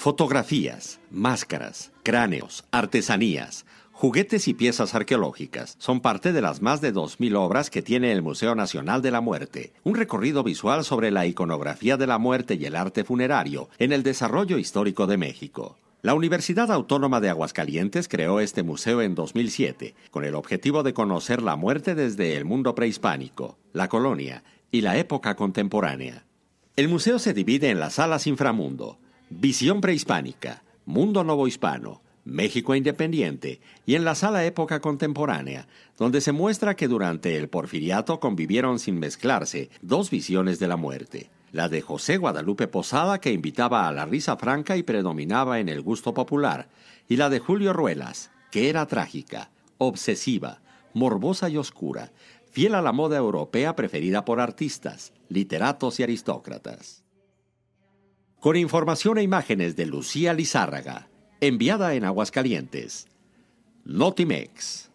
Fotografías, máscaras, cráneos, artesanías, juguetes y piezas arqueológicas son parte de las más de 2.000 obras que tiene el Museo Nacional de la Muerte, un recorrido visual sobre la iconografía de la muerte y el arte funerario en el desarrollo histórico de México. La Universidad Autónoma de Aguascalientes creó este museo en 2007 con el objetivo de conocer la muerte desde el mundo prehispánico, la colonia y la época contemporánea. El museo se divide en las salas inframundo, Visión prehispánica, Mundo hispano, México Independiente y en la sala Época Contemporánea, donde se muestra que durante el porfiriato convivieron sin mezclarse dos visiones de la muerte. La de José Guadalupe Posada, que invitaba a la risa franca y predominaba en el gusto popular, y la de Julio Ruelas, que era trágica, obsesiva, morbosa y oscura, fiel a la moda europea preferida por artistas, literatos y aristócratas con información e imágenes de Lucía Lizárraga, enviada en Aguascalientes. Notimex.